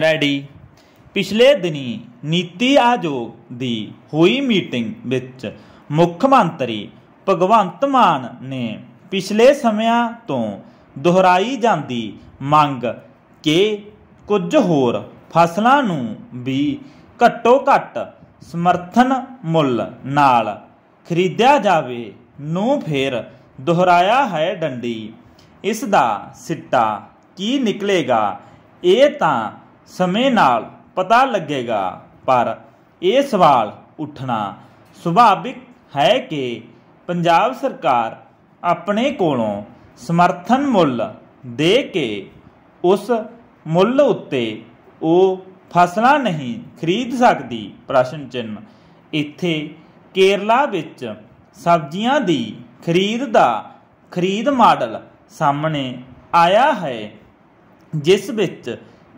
ready ਪਿਛਲੇ ਦਿਨੀ ਨੀਤੀ ਆਯੋਗ ਦੀ ਹੋਈ ਮੀਟਿੰਗ ਵਿੱਚ ਮੁੱਖ ਮੰਤਰੀ ਭਗਵੰਤ ਮਾਨ ਨੇ ਪਿਛਲੇ ਸਮਿਆਂ ਤੋਂ ਦੁਹਰਾਈ ਜਾਂਦੀ ਮੰਗ ਕਿ ਕੁਝ ਹੋਰ ਫਸਲਾਂ ਨੂੰ ਵੀ ਘੱਟੋ ਘੱਟ ਸਮਰਥਨ ਮੁੱਲ ਨਾਲ ਖਰੀਦਿਆ ਜਾਵੇ ਨੂੰ ਫੇਰ ਦੁਹਰਾਇਆ ਹੈ ਡੰਡੀ ਇਸ ਦਾ ਸਿੱਟਾ ਕੀ ਨਿਕਲੇਗਾ ਇਹ ਤਾਂ ਸਮੇਂ ਨਾਲ ਪਤਾ ਲੱਗੇਗਾ ਪਰ ਇਹ ਸਵਾਲ ਉੱਠਣਾ ਸੁਭਾਵਿਕ ਹੈ ਕਿ ਪੰਜਾਬ ਸਰਕਾਰ ਆਪਣੇ ਕੋਲੋਂ ਸਮਰਥਨ ਮੁੱਲ ਦੇ ਕੇ ਉਸ ਮੁੱਲ ਉੱਤੇ ਉਹ ਫਸਲਾਂ ਨਹੀਂ ਖਰੀਦ ਸਕਦੀ ਪ੍ਰਸ਼ਨ ਚਿੰਨ ਇੱਥੇ ਕੇਰਲਾ ਵਿੱਚ ਸਬਜ਼ੀਆਂ ਦੀ ਖਰੀਦ ਦਾ ਖਰੀਦ ਮਾਡਲ ਸਾਹਮਣੇ ਆਇਆ ਹੈ ਜਿਸ ਵਿੱਚ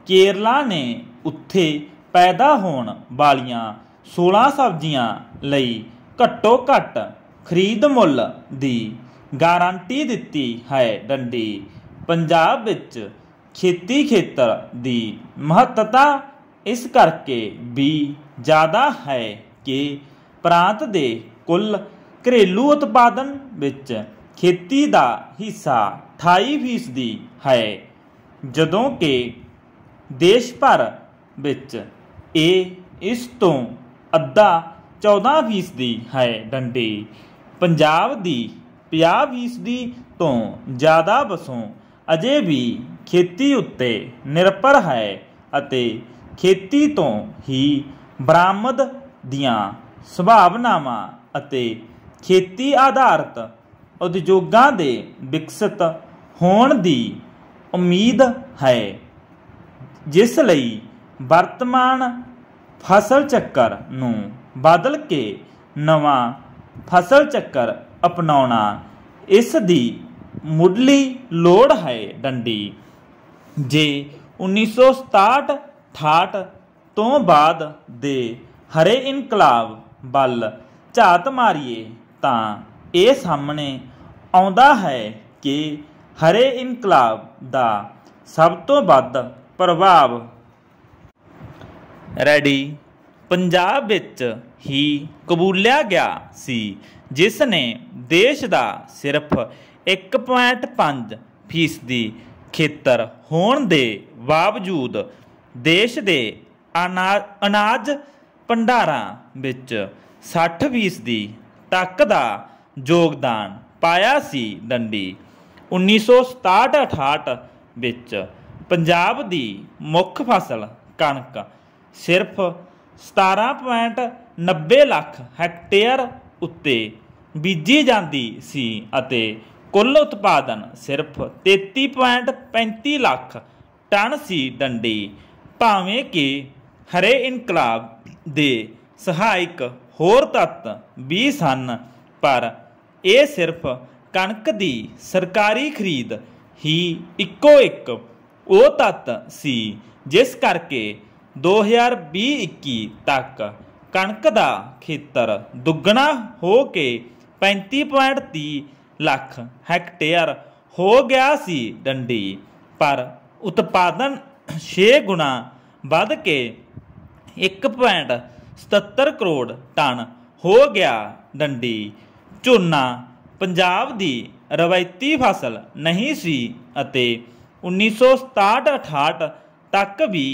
ਕੇਰਲਾ ਨੇ ਉੱਥੇ ਪੈਦਾ ਹੋਣ ਵਾਲੀਆਂ 16 ਸਬਜ਼ੀਆਂ ਲਈ ਘੱਟੋ ਘੱਟ ਖਰੀਦ ਮੁੱਲ ਦੀ ਗਾਰੰਟੀ ਦਿੱਤੀ ਹੈ ਡੰਡੀ ਪੰਜਾਬ ਵਿੱਚ ਖੇਤੀ ਖੇਤਰ ਦੀ ਮਹੱਤਤਾ ਇਸ ਕਰਕੇ ਵੀ ਜ਼ਿਆਦਾ ਹੈ ਕਿ ਪ੍ਰਾਂਤ ਦੇ ਕੁੱਲ ਘਰੇਲੂ ਉਤਪਾਦਨ ਵਿੱਚ ਖੇਤੀ ਦਾ ਹਿੱਸਾ 28% ਹੈ ਜਦੋਂ ਕਿ ਦੇਸ਼ ਭਰ ਵਿੱਚ ਇਹ ਇਸ ਤੋਂ ਅੱਧਾ 14% ਹੈ ਡੰਡੇ ਪੰਜਾਬ ਦੀ 50% ਤੋਂ ਜ਼ਿਆਦਾ ਵਸੋਂ ਅਜੇ ਵੀ ਖੇਤੀ ਉੱਤੇ ਨਿਰਭਰ ਹੈ ਅਤੇ ਖੇਤੀ ਤੋਂ ਹੀ ਬਰਾਮਦ ਦੀਆਂ ਸੁਭਾਵਨਾਵਾਂ ਅਤੇ ਖੇਤੀ ਆਧਾਰਿਤ ਉਦਯੋਗਾਂ ਦੇ ਵਿਕਸਿਤ ਹੋਣ ਦੀ ਉਮੀਦ ਹੈ ਜਿਸ ਲਈ ਵਰਤਮਾਨ ਫਸਲ ਚੱਕਰ ਨੂੰ ਬਦਲ ਕੇ ਨਵਾਂ ਫਸਲ ਚੱਕਰ ਅਪਣਾਉਣਾ ਇਸ ਦੀ ਮੁੱਢਲੀ ਲੋੜ ਹੈ ਡੰਡੀ ਜੇ 1967 68 ਤੋਂ ਬਾਅਦ ਦੇ ਹਰੇ ਇਨਕਲਾਬ ਵੱਲ ਝਾਤ ਮਾਰੀਏ ਤਾਂ ਇਹ ਸਾਹਮਣੇ ਆਉਂਦਾ ਹੈ ਕਿ ਹਰੇ ਇਨਕਲਾਬ ਦਾ ਸਭ ਤੋਂ ਵੱਧ ਪ੍ਰਭਾਵ ਰੈਡੀ ਪੰਜਾਬ ਵਿੱਚ ਹੀ ਕਬੂਲਿਆ ਗਿਆ ਸੀ ਜਿਸ ਨੇ ਦੇਸ਼ ਦਾ ਸਿਰਫ 1.5 ਫੀਸਦੀ ਖੇਤਰ ਹੋਣ ਦੇ ਬਾਵਜੂਦ ਦੇਸ਼ ਦੇ ਅਨਾਜ ਭੰਡਾਰਾਂ ਵਿੱਚ 60 ਫੀਸਦੀ ਤੱਕ ਦਾ ਯੋਗਦਾਨ ਪਾਇਆ ਸੀ ਡੰਡੀ 1967-68 ਵਿੱਚ ਪੰਜਾਬ ਦੀ ਮੁੱਖ ਫਸਲ ਕਣਕ ਸਿਰਫ 17.90 ਲੱਖ ਹੈਕਟੇਅਰ ਉੱਤੇ ਬੀਜੀ ਜਾਂਦੀ ਸੀ ਅਤੇ ਕੁੱਲ ਉਤਪਾਦਨ ਸਿਰਫ 33.35 ਲੱਖ ਟਨ ਸੀ ਡੰਡੀ ਭਾਵੇਂ ਕਿ ਹਰੇ ਇਨਕਲਾਬ ਦੇ ਸਹਾਇਕ ਹੋਰ ਤੱਤ ਵੀ ਸਨ ਪਰ ਇਹ ਸਿਰਫ ਕਣਕ ਦੀ ਸਰਕਾਰੀ ਖਰੀਦ ਹੀ ਇੱਕੋ ਇੱਕ ਉਹ ਤੱਤ ਸੀ ਜਿਸ ਕਰਕੇ 2021 ਤੱਕ ਕਣਕ ਦਾ ਖੇਤਰ ਦੁੱਗਣਾ ਹੋ ਕੇ 35.30 ਲੱਖ ਹੈਕਟੇਅਰ ਹੋ ਗਿਆ ਸੀ ਡੰਡੀ ਪਰ ਉਤਪਾਦਨ 6 ਗੁਣਾ ਵੱਧ ਕੇ 1.77 ਕਰੋੜ ਟਨ ਹੋ ਗਿਆ ਡੰਡੀ ਝੋਨਾ ਪੰਜਾਬ ਦੀ ਰਵਾਇਤੀ ਫਸਲ ਨਹੀਂ ਸੀ ਅਤੇ 1967-68 ਤੱਕ ਵੀ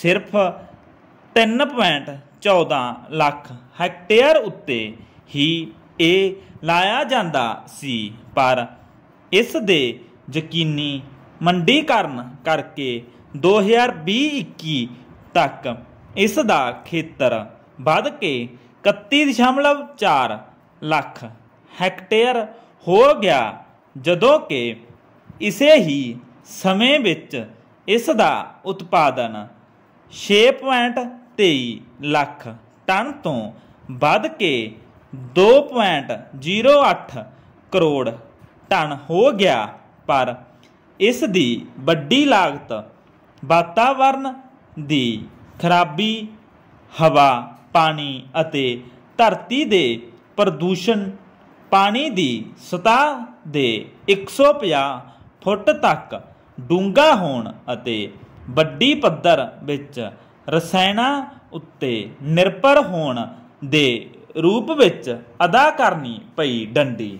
ਸਿਰਫ 3.14 ਲੱਖ ਹੈਕਟੇਅਰ ਉੱਤੇ ਹੀ ਇਹ ਲਾਇਆ ਜਾਂਦਾ ਸੀ ਪਰ ਇਸ ਦੇ ਯਕੀਨੀ ਮੰਡੀਕਰਨ ਕਰਕੇ 2020-21 ਤੱਕ ਇਸ ਦਾ ਖੇਤਰ ਵੱਧ ਕੇ 31.4 ਲੱਖ ਹੈਕਟੇਅਰ ਹੋ ਗਿਆ ਜਦੋਂ ਕਿ ਇਸੇ ਹੀ ਸਮੇਂ ਵਿੱਚ ਇਸ ਦਾ ਉਤਪਾਦਨ 6.23 ਲੱਖ ਟਨ ਤੋਂ ਵੱਧ ਕੇ 2.08 ਕਰੋੜ ਟਨ ਹੋ ਗਿਆ ਪਰ ਇਸ ਦੀ ਵੱਡੀ ਲਾਗਤ ਵਾਤਾਵਰਣ ਦੀ ਖਰਾਬੀ ਹਵਾ ਪਾਣੀ ਅਤੇ ਧਰਤੀ ਦੇ ਪ੍ਰਦੂਸ਼ਣ ਪਾਣੀ ਦੀ ਸਤਾ ਦੇ 150 ਫੁੱਟ ਤੱਕ ਡੂੰਗਾ ਹੋਣ ਅਤੇ ਵੱਡੀ ਪੱਧਰ ਵਿੱਚ ਰਸਾਇਣਾ ਉੱਤੇ ਨਿਰਭਰ ਹੋਣ ਦੇ ਰੂਪ ਵਿੱਚ ਅਦਾ ਕਰਨੀ ਪਈ ਡੰਡੀ